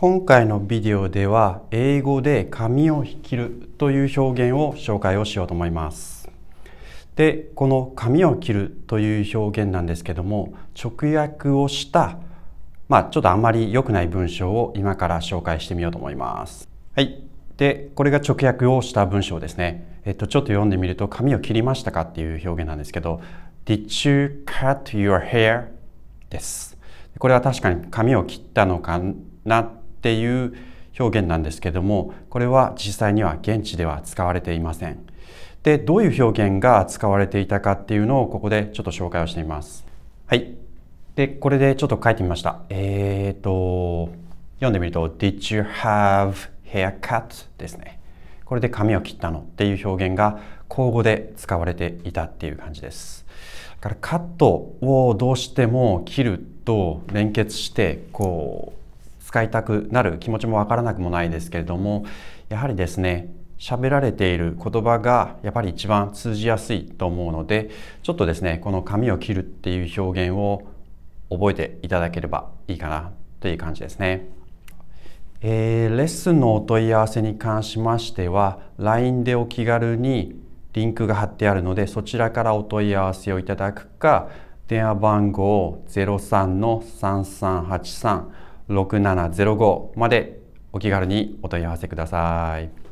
今回のビデオでは英語で髪を切るという表現を紹介をしようと思います。で、この髪を切るという表現なんですけども直訳をしたまあちょっとあんまり良くない文章を今から紹介してみようと思います。はい。で、これが直訳をした文章ですね。えっと、ちょっと読んでみると、髪を切りましたかっていう表現なんですけど、Did you cut your hair? です。これは確かに髪を切ったのかなっていう表現なんですけどもこれは実際には現地では使われていませんでどういう表現が使われていたかっていうのをここでちょっと紹介をしてみますはいでこれでちょっと書いてみましたえっ、ー、と読んでみると Did you have haircut? ですねこれで髪を切ったのっていう表現が口語で使われていたっていう感じですだからカットをどうしても切ると連結してこう使いたくなる気持ちもわからなくもないですけれどもやはりですね喋られている言葉がやっぱり一番通じやすいと思うのでちょっとですねこの髪を切るっていう表現を覚えていただければいいかなという感じですね。えー、レッスンのお問い合わせに関しましては LINE でお気軽にリンクが貼ってあるのでそちらからお問い合わせをいただくか電話番号03 3383 6705までお気軽にお問い合わせください。